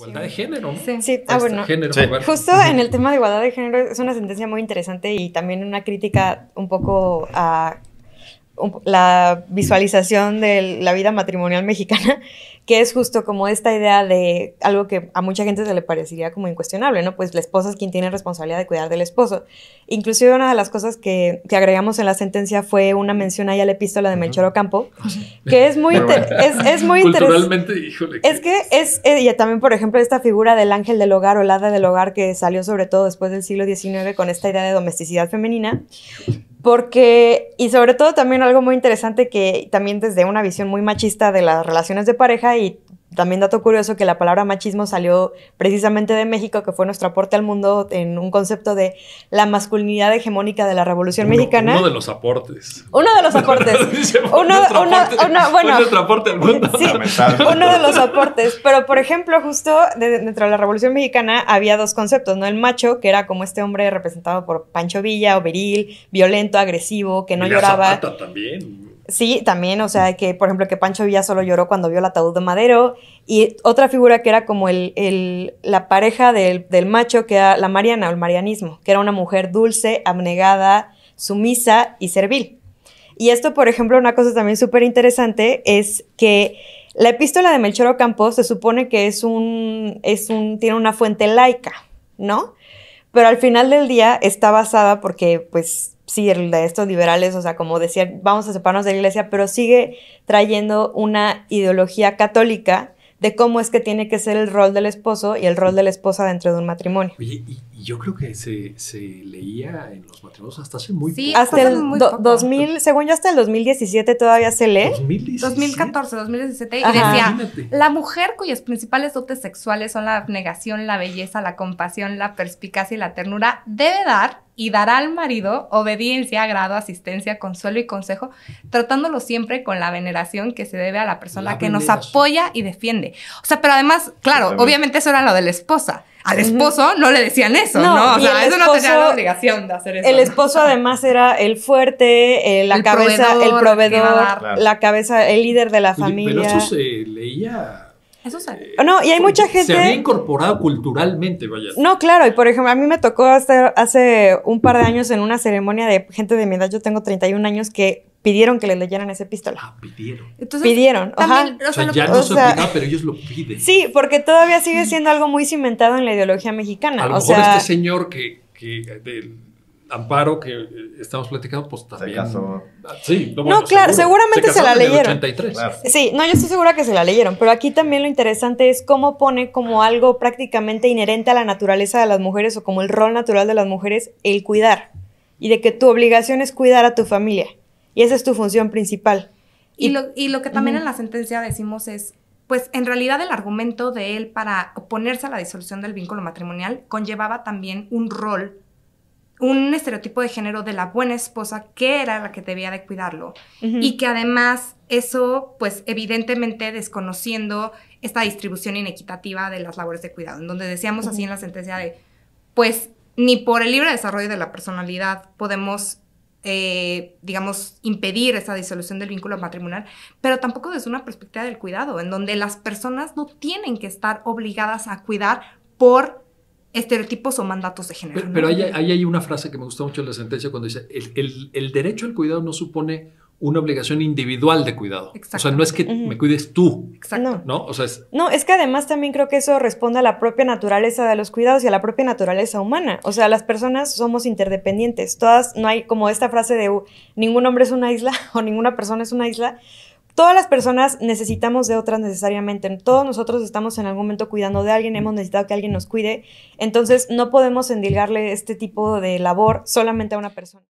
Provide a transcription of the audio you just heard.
Igualdad de género. Sí, sí. Ah, este bueno. Justo en el tema de igualdad de género es una sentencia muy interesante y también una crítica un poco a la visualización de la vida matrimonial mexicana, que es justo como esta idea de algo que a mucha gente se le parecería como incuestionable, ¿no? Pues la esposa es quien tiene responsabilidad de cuidar del esposo. Inclusive una de las cosas que, agregamos en la sentencia fue una mención ahí a la epístola de Melchor Ocampo, ah, que es muy, es, muy interesante. híjole. Es que es, es, eh, también, por ejemplo, esta figura del ángel del hogar o la hada del hogar que salió sobre todo después del siglo XIX con esta idea de domesticidad femenina, porque, y sobre todo también algo muy interesante que también desde una visión muy machista de las relaciones de pareja y también dato curioso que la palabra machismo salió precisamente de México, que fue nuestro aporte al mundo en un concepto de la masculinidad hegemónica de la Revolución Mexicana. Uno de los aportes. Uno de los aportes. uno, uno, aporte uno de los aportes. Pero, por ejemplo, justo dentro de la Revolución Mexicana había dos conceptos, ¿no? El macho, que era como este hombre representado por Pancho Villa o violento, agresivo, que no lloraba. también. Sí, también, o sea, mm. que por ejemplo que Pancho Villa solo lloró cuando vio el ataúd de Madero y otra figura que era como el, la pareja del, macho, que era la Mariana o el marianismo, que era una mujer dulce, abnegada, sumisa y servil. Y esto, por ejemplo, una cosa también súper interesante es que la epístola de Melchor Campos se supone que es un, es un, tiene una fuente laica, ¿no? pero al final del día está basada porque, pues, sí, de estos liberales, o sea, como decía, vamos a separarnos de la iglesia, pero sigue trayendo una ideología católica de cómo es que tiene que ser el rol del esposo y el rol de la esposa dentro de un matrimonio. Oye, y, yo creo que se, se, leía en los matrimonios hasta hace muy sí, hasta el según yo hasta el 2017 todavía se lee. 2014, 2017 y decía, la mujer cuyas principales dotes sexuales son la abnegación, la belleza, la compasión, la perspicacia y la ternura debe dar y dará al marido obediencia, agrado, asistencia, consuelo y consejo, tratándolo siempre con la veneración que se debe a la persona que nos apoya y defiende. O sea, pero además, claro, obviamente eso era lo de la esposa. Al esposo no le decían eso, ¿no? ¿no? O sea, eso no tenía la obligación de hacer eso. El esposo además era el fuerte, eh, la el cabeza, proveedor, el proveedor, la cabeza, el líder de la familia. Pero eso se leía eso eh, no, y hay mucha gente... Se había incorporado culturalmente, vaya. No, claro, y por ejemplo, a mí me tocó hacer hace un par de años en una ceremonia de gente de mi edad, yo tengo 31 años, que pidieron que le leyeran ese pistola. Ah, pidieron. Entonces, pidieron, ajá. O sea, ya no se pero ellos lo piden. Sí, porque todavía sigue mm. siendo algo muy cimentado en la ideología mexicana. A lo o mejor sea, este señor que, que Amparo, que eh, estamos platicando, pues también. Ah, sí, no, claro, seguramente se, la leyeron. Sí, no, yo estoy segura que se la leyeron, pero aquí también lo interesante es cómo pone como algo prácticamente inherente a la naturaleza de las mujeres o como el rol natural de las mujeres el cuidar y de que tu obligación es cuidar a tu familia y esa es tu función principal. Y, lo, que también en la sentencia decimos es pues en realidad el argumento de él para oponerse a la disolución del vínculo matrimonial conllevaba también un rol un estereotipo de género de la buena esposa que era la que debía de cuidarlo y que además eso pues evidentemente desconociendo esta distribución inequitativa de las labores de cuidado, en donde decíamos así en la sentencia de pues ni por el libre desarrollo de la personalidad podemos eh, digamos, impedir esa disolución del vínculo matrimonial, pero tampoco desde una perspectiva del cuidado, en donde las personas no tienen que estar obligadas a cuidar por estereotipos o mandatos de género. Pero, ahí, hay una frase que me gusta mucho en la sentencia cuando dice, el, derecho al cuidado no supone una obligación individual de cuidado. O sea, no es que me cuides tú. Exacto. No. es... no, es que además también creo que eso responde a la propia naturaleza de los cuidados y a la propia naturaleza humana. O sea, las personas somos interdependientes. Todas, no hay como esta frase de ningún hombre es una isla o ninguna persona es una isla, todas las personas necesitamos de otras necesariamente. Todos nosotros estamos en algún momento cuidando de alguien, hemos necesitado que alguien nos cuide. Entonces, no podemos endilgarle este tipo de labor solamente a una persona.